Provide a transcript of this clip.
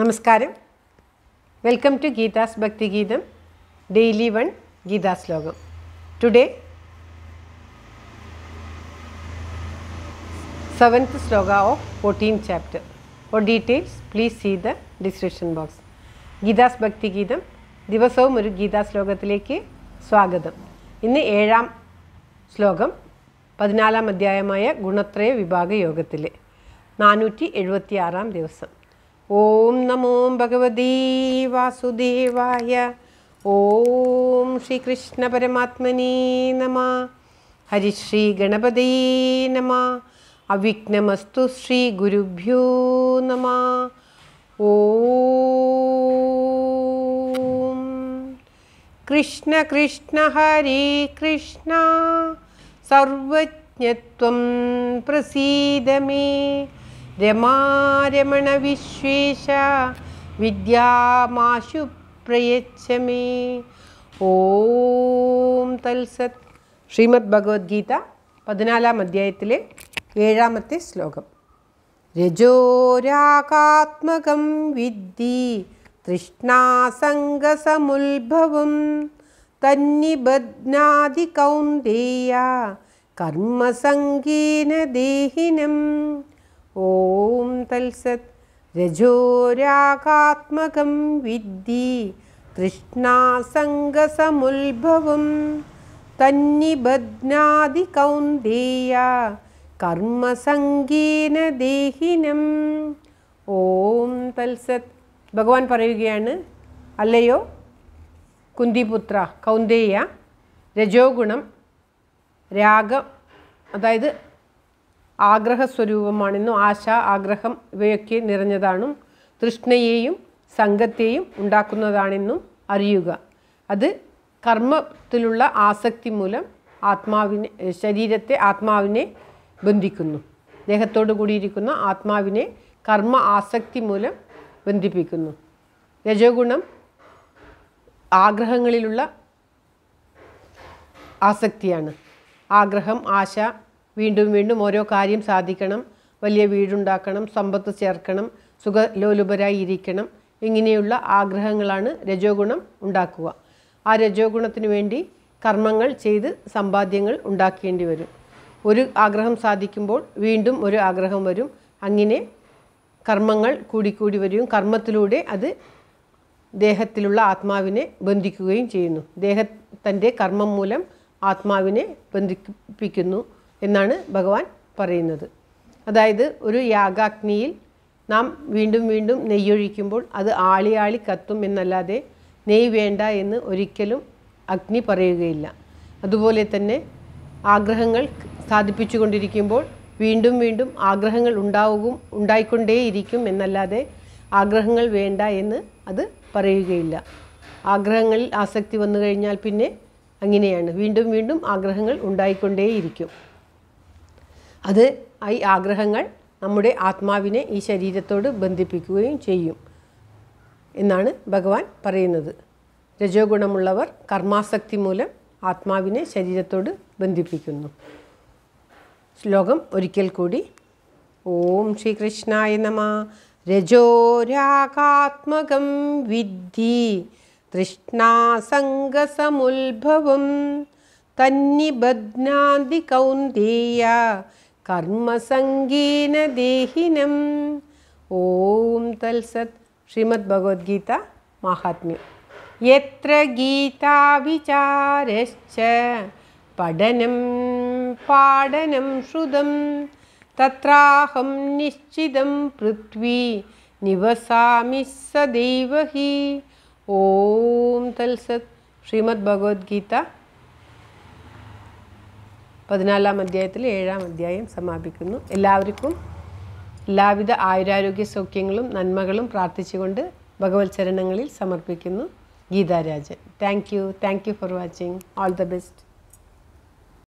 നമസ്കാരം welcome to Geetha's Bhakthigeetham daily one Gita shlokam today seventh shloka of fourteen chapter for details please see the description box Geetha's Bhakthigeetham ദിവസവും ഒരു ഗീതാ ശ്ലോകത്തിലേക്ക് സ്വാഗതം ഇന്ന് ഏഴാം ശ്ലോകം പതിനാലാം അധ്യായമായ ഗുണത്രയ വിഭാഗ യോഗത്തിൽ നാനൂറ്റി എഴുപത്തിയാറാം ദിവസം ഓം നമോ ഭഗവതീ വാസുദേവായ ഓം ശ്രീകൃഷ്ണ പരമാത്മനീ നമ ഹരിശ്രീ ഗണപതീ നമ അവിഘ്നമസ്തു ശ്രീ ഗുരുഭ്യോ നമ ഓ കൃഷ്ണ കൃഷ്ണ ഹരി കൃഷ്ണ സർവജ്ഞത്വം പ്രസീദമേ രമാരമണ വിശ്വേശ വിദ്യമാശു പ്രയച്ഛ ഓം തൽസത് ശ്രീമദ് ഭഗവത്ഗീത പതിനാലാം അധ്യായത്തിലെ ഏഴാമത്തെ ശ്ലോകം രജോരാഗാത്മകം വിദ്ധി തൃഷ്ണാസംഗസമുത്ഭവം തന്നിബധ്നാതി കൗന്ദേയ കർമ്മസംഗീന ദേഹിനം തത്സത് രജോരാഗാത്മകം വിദ്ധി തൃഷ്ണാസംഗസമുത്ഭവം തന്നിബദ്നാദി കൗന്ദേയ കർമ്മസംഗീന ദേഹിനം ഓം തൽസത് ഭഗവാൻ പറയുകയാണ് അല്ലയോ കുന്തിപുത്ര കൗന്ദേയ രജോഗുണം രാഗം അതായത് ആഗ്രഹസ്വരൂപമാണെന്നും ആശ ആഗ്രഹം ഇവയൊക്കെ നിറഞ്ഞതാണും തൃഷ്ണയെയും സംഘത്തെയും ഉണ്ടാക്കുന്നതാണെന്നും അറിയുക അത് കർമ്മത്തിലുള്ള ആസക്തി മൂലം ആത്മാവിനെ ശരീരത്തെ ആത്മാവിനെ ബന്ധിക്കുന്നു ദേഹത്തോടു കൂടിയിരിക്കുന്ന ആത്മാവിനെ കർമ്മ ആസക്തി മൂലം ബന്ധിപ്പിക്കുന്നു രജോഗുണം ആഗ്രഹങ്ങളിലുള്ള ആസക്തിയാണ് ആഗ്രഹം ആശ വീണ്ടും വീണ്ടും ഓരോ കാര്യം സാധിക്കണം വലിയ വീടുണ്ടാക്കണം സമ്പത്ത് ചേർക്കണം സുഖലോലുപരായി ഇരിക്കണം ഇങ്ങനെയുള്ള ആഗ്രഹങ്ങളാണ് രജോഗുണം ഉണ്ടാക്കുക ആ രജോഗുണത്തിന് വേണ്ടി കർമ്മങ്ങൾ ചെയ്ത് സമ്പാദ്യങ്ങൾ ഉണ്ടാക്കേണ്ടി വരും ഒരു ആഗ്രഹം സാധിക്കുമ്പോൾ വീണ്ടും ഒരു ആഗ്രഹം വരും അങ്ങനെ കർമ്മങ്ങൾ കൂടിക്കൂടി വരികയും കർമ്മത്തിലൂടെ അത് ദേഹത്തിലുള്ള ആത്മാവിനെ ബന്ധിക്കുകയും ചെയ്യുന്നു ദേഹത്തിൻ്റെ കർമ്മം മൂലം ആത്മാവിനെ ബന്ധിപ്പിക്കുന്നു എന്നാണ് ഭഗവാൻ പറയുന്നത് അതായത് ഒരു യാഗാഗ്നിയിൽ നാം വീണ്ടും വീണ്ടും നെയ്യൊഴിക്കുമ്പോൾ അത് ആളിയാളി കത്തും എന്നല്ലാതെ നെയ് വേണ്ട എന്ന് ഒരിക്കലും അഗ്നി പറയുകയില്ല അതുപോലെ തന്നെ ആഗ്രഹങ്ങൾ സാധിപ്പിച്ചു കൊണ്ടിരിക്കുമ്പോൾ വീണ്ടും വീണ്ടും ആഗ്രഹങ്ങൾ ഉണ്ടാവുകയും ഉണ്ടായിക്കൊണ്ടേയിരിക്കും എന്നല്ലാതെ ആഗ്രഹങ്ങൾ വേണ്ട എന്ന് അത് പറയുകയില്ല ആഗ്രഹങ്ങളിൽ ആസക്തി വന്നു കഴിഞ്ഞാൽ പിന്നെ അങ്ങനെയാണ് വീണ്ടും വീണ്ടും ആഗ്രഹങ്ങൾ ഉണ്ടായിക്കൊണ്ടേയിരിക്കും അത് ഈ ആഗ്രഹങ്ങൾ നമ്മുടെ ആത്മാവിനെ ഈ ശരീരത്തോട് ബന്ധിപ്പിക്കുകയും ചെയ്യും എന്നാണ് ഭഗവാൻ പറയുന്നത് രജോ ഗുണമുള്ളവർ കർമാസക്തി മൂലം ആത്മാവിനെ ശരീരത്തോട് ബന്ധിപ്പിക്കുന്നു ശ്ലോകം ഒരിക്കൽ കൂടി ഓം ശ്രീകൃഷ്ണായ നമ രജോരാഗാത്മകം വിദ്ധി തൃഷ്ണാസംഗസമുത്ഭവം തന്നിബധ്നാതി കൗന്ദേയ कर्म संगीन कर्मसङ्गेन देहिनम् ॐ तत्सत् श्रीमद्भगवद्गीता महात्म्य यत्र गीता विचारश्च पढ़नम पाडनं श्रुतं तत्राहम निश्चिदम पृथ्वी निवसामि सदैव ही हि ॐ तत्सत् श्रीमद्भगवद्गीता പതിനാലാം അധ്യായത്തിൽ ഏഴാം അധ്യായം സമാപിക്കുന്നു എല്ലാവർക്കും എല്ലാവിധ ആയുരാരോഗ്യ സൗഖ്യങ്ങളും നന്മകളും പ്രാർത്ഥിച്ചുകൊണ്ട് ഭഗവത് ചരണങ്ങളിൽ സമർപ്പിക്കുന്നു Geetharajan thank you thank you for watching all the best